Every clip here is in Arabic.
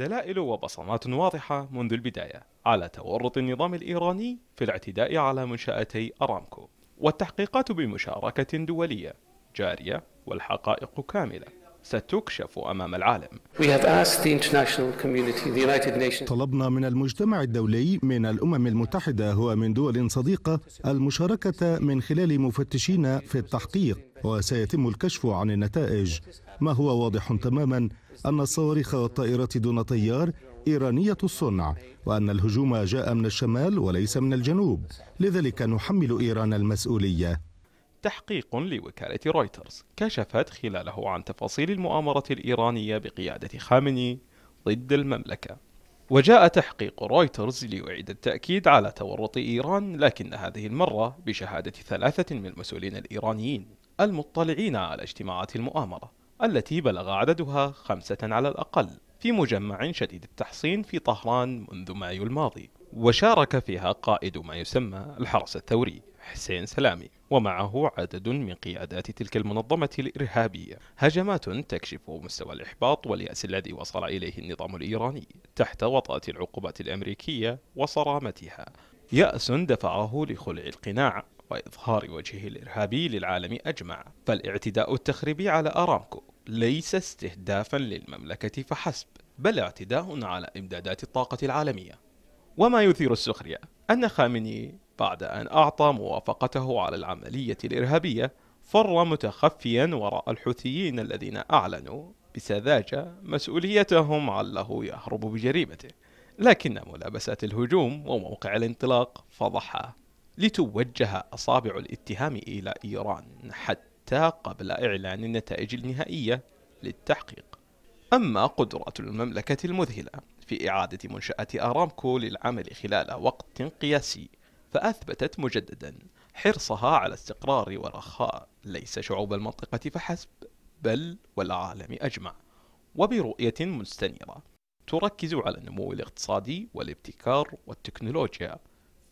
دلائل وبصمات واضحة منذ البداية على تورط النظام الإيراني في الاعتداء على منشأتي أرامكو والتحقيقات بمشاركة دولية جارية والحقائق كاملة ستكشف أمام العالم طلبنا من المجتمع الدولي من الأمم المتحدة ومن دول صديقة المشاركة من خلال مفتشين في التحقيق وسيتم الكشف عن النتائج ما هو واضح تماما أن الصواريخ والطائرات دون طيار إيرانية الصنع وأن الهجوم جاء من الشمال وليس من الجنوب لذلك نحمل إيران المسؤولية تحقيق لوكالة رويترز كشفت خلاله عن تفاصيل المؤامرة الإيرانية بقيادة خامني ضد المملكة وجاء تحقيق رويترز ليعيد التأكيد على تورط إيران لكن هذه المرة بشهادة ثلاثة من المسؤولين الإيرانيين المطلعين على اجتماعات المؤامرة التي بلغ عددها خمسة على الأقل في مجمع شديد التحصين في طهران منذ مايو الماضي وشارك فيها قائد ما يسمى الحرس الثوري حسين سلامي ومعه عدد من قيادات تلك المنظمة الإرهابية هجمات تكشف مستوى الإحباط واليأس الذي وصل إليه النظام الإيراني تحت وطأة العقوبات الأمريكية وصرامتها يأس دفعه لخلع القناع وإظهار وجهه الإرهابي للعالم أجمع فالاعتداء التخريبي على أرامكو ليس استهدافا للمملكة فحسب بل اعتداء على إمدادات الطاقة العالمية وما يثير السخرية أن خامنئي بعد أن أعطى موافقته على العملية الإرهابية فر متخفيا وراء الحوثيين الذين أعلنوا بسذاجة مسؤوليتهم علّه يهرب بجريمته لكن ملابسات الهجوم وموقع الانطلاق فضحه لتوجه أصابع الاتهام إلى إيران حتى قبل إعلان النتائج النهائية للتحقيق أما قدرات المملكة المذهلة في إعادة منشأة أرامكو للعمل خلال وقت قياسي فأثبتت مجددا حرصها على استقرار ورخاء ليس شعوب المنطقة فحسب بل والعالم أجمع وبرؤية مستنيرة تركز على النمو الاقتصادي والابتكار والتكنولوجيا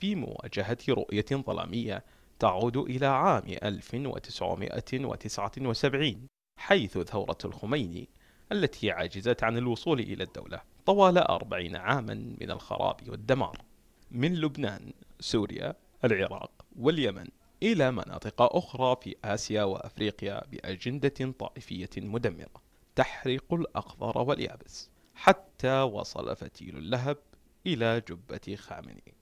في مواجهة رؤية ظلامية تعود إلى عام 1979 حيث ثورة الخميني التي عجزت عن الوصول إلى الدولة طوال أربعين عاما من الخراب والدمار من لبنان سوريا العراق واليمن إلى مناطق أخرى في آسيا وأفريقيا بأجندة طائفية مدمرة تحرق الأخضر واليابس حتى وصل فتيل اللهب إلى جبة خامنئي